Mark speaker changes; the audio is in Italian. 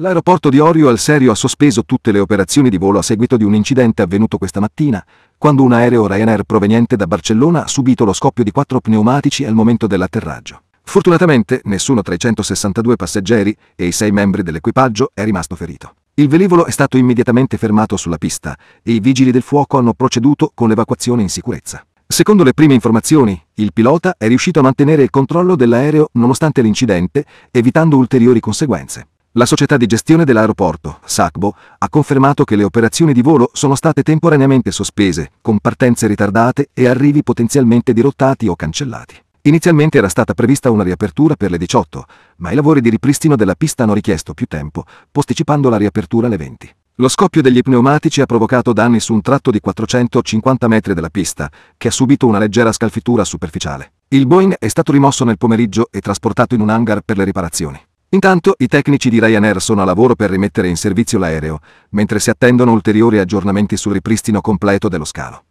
Speaker 1: L'aeroporto di Orio al serio ha sospeso tutte le operazioni di volo a seguito di un incidente avvenuto questa mattina, quando un aereo Ryanair proveniente da Barcellona ha subito lo scoppio di quattro pneumatici al momento dell'atterraggio. Fortunatamente nessuno tra i 162 passeggeri e i sei membri dell'equipaggio è rimasto ferito. Il velivolo è stato immediatamente fermato sulla pista e i vigili del fuoco hanno proceduto con l'evacuazione in sicurezza. Secondo le prime informazioni, il pilota è riuscito a mantenere il controllo dell'aereo nonostante l'incidente, evitando ulteriori conseguenze. La società di gestione dell'aeroporto, SACBO, ha confermato che le operazioni di volo sono state temporaneamente sospese, con partenze ritardate e arrivi potenzialmente dirottati o cancellati. Inizialmente era stata prevista una riapertura per le 18, ma i lavori di ripristino della pista hanno richiesto più tempo, posticipando la riapertura alle 20. Lo scoppio degli pneumatici ha provocato danni su un tratto di 450 metri della pista, che ha subito una leggera scalfitura superficiale. Il Boeing è stato rimosso nel pomeriggio e trasportato in un hangar per le riparazioni. Intanto i tecnici di Ryanair sono a lavoro per rimettere in servizio l'aereo, mentre si attendono ulteriori aggiornamenti sul ripristino completo dello scalo.